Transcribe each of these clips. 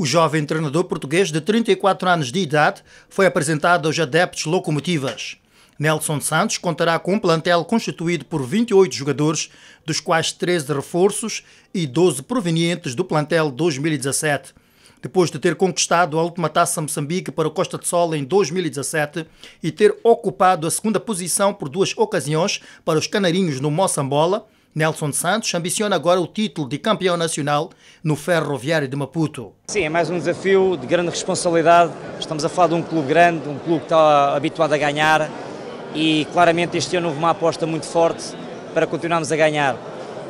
O jovem treinador português de 34 anos de idade foi apresentado aos adeptos locomotivas. Nelson Santos contará com um plantel constituído por 28 jogadores, dos quais 13 reforços e 12 provenientes do plantel 2017. Depois de ter conquistado a última taça Moçambique para o Costa de Sol em 2017 e ter ocupado a segunda posição por duas ocasiões para os Canarinhos no Moçambola, Nelson Santos ambiciona agora o título de campeão nacional no Ferroviário de Maputo. Sim, é mais um desafio de grande responsabilidade. Estamos a falar de um clube grande, um clube que está habituado a ganhar e claramente este ano houve uma aposta muito forte para continuarmos a ganhar.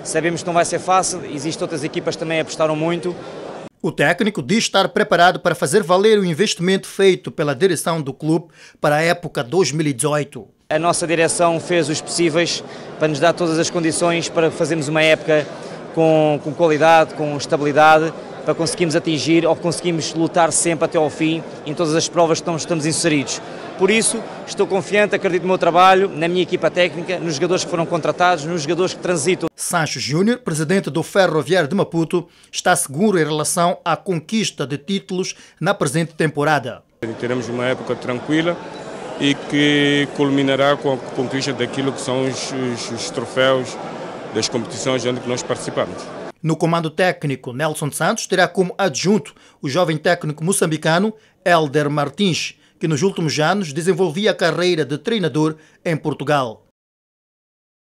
Sabemos que não vai ser fácil, existem outras equipas que também apostaram muito, o técnico diz estar preparado para fazer valer o investimento feito pela direção do clube para a época 2018. A nossa direção fez os possíveis para nos dar todas as condições para fazermos uma época com, com qualidade, com estabilidade para conseguirmos atingir ou conseguirmos lutar sempre até ao fim em todas as provas que estamos inseridos. Por isso, estou confiante, acredito no meu trabalho, na minha equipa técnica, nos jogadores que foram contratados, nos jogadores que transitam. Sanches Júnior, presidente do Ferroviário de Maputo, está seguro em relação à conquista de títulos na presente temporada. Teremos uma época tranquila e que culminará com a conquista daquilo que são os, os, os troféus das competições onde nós participamos. No comando técnico, Nelson Santos terá como adjunto o jovem técnico moçambicano Elder Martins, que nos últimos anos desenvolvia a carreira de treinador em Portugal.